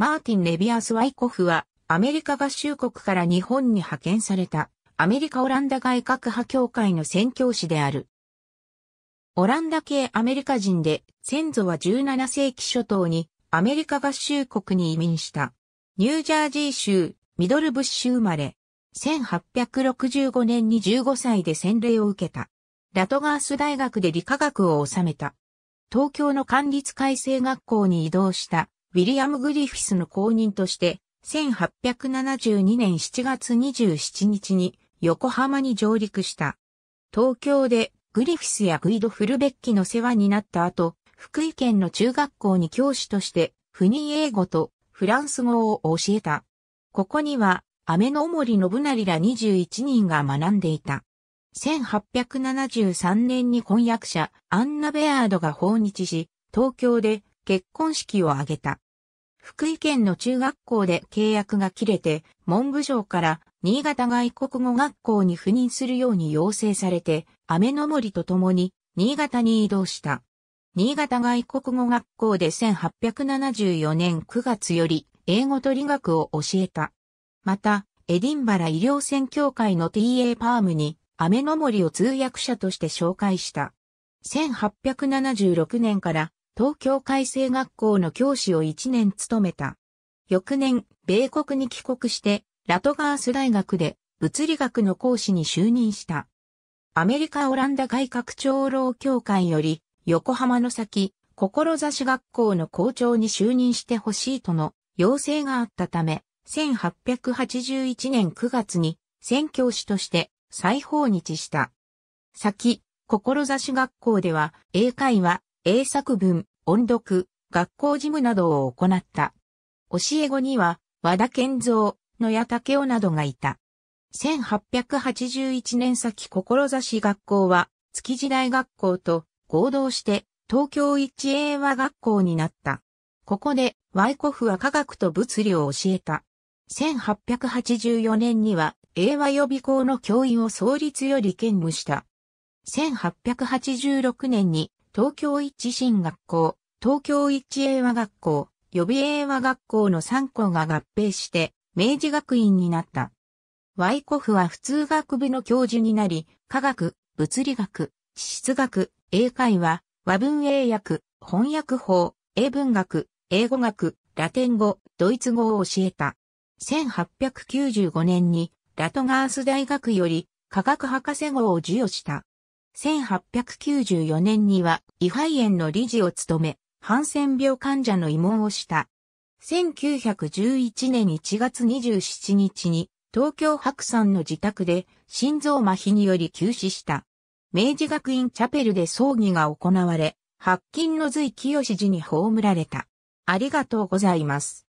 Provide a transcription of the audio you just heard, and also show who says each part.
Speaker 1: マーティン・レビアス・ワイコフは、アメリカ合衆国から日本に派遣された、アメリカ・オランダ外郭派協会の宣教師である。オランダ系アメリカ人で、先祖は17世紀初頭にアメリカ合衆国に移民した。ニュージャージー州ミドルブッシュ生まれ、1865年に15歳で洗礼を受けた。ラトガース大学で理化学を修めた。東京の管理改正学校に移動したウィリアム・グリフィスの後任として、1872年7月27日に横浜に上陸した。東京でグリフィスやグイド・フルベッキの世話になった後、福井県の中学校に教師として、不妊英語とフランス語を教えた。ここには、アメノモリ・ノブナリら21人が学んでいた。1873年に婚約者、アンナ・ベアードが訪日し、東京で結婚式を挙げた。福井県の中学校で契約が切れて、文部省から新潟外国語学校に赴任するように要請されて、雨の森と共に新潟に移動した。新潟外国語学校で1874年9月より英語と理学を教えた。また、エディンバラ医療専教会の TA パームに雨の森を通訳者として紹介した。1876年から東京海星学校の教師を1年務めた。翌年、米国に帰国して、ラトガース大学で物理学の講師に就任した。アメリカ・オランダ外郭長老協会より、横浜の先、志学校の校長に就任してほしいとの要請があったため、1881年9月に宣教師として再訪日した。先、志学校では、英会話、英作文、音読、学校事務などを行った。教え子には、和田健三、野谷武雄などがいた。1881年先志学校は、築地大学校と合同して、東京一英和学校になった。ここで、ワイコフは科学と物理を教えた。1884年には、英和予備校の教員を創立より兼務した。1886年に東京一新学校、東京一英和学校、予備英和学校の3校が合併して、明治学院になった。ワイコフは普通学部の教授になり、科学、物理学、地質学、英会話、和文英訳、翻訳法、英文学、英語学、ラテン語、ドイツ語を教えた。1895年にラトガース大学より科学博士号を授与した。1894年には胃肺炎の理事を務め、ハンセン病患者の慰問をした。1911年1月27日に東京白山の自宅で心臓麻痺により急死した。明治学院チャペルで葬儀が行われ、白金の髄清氏に葬られた。ありがとうございます。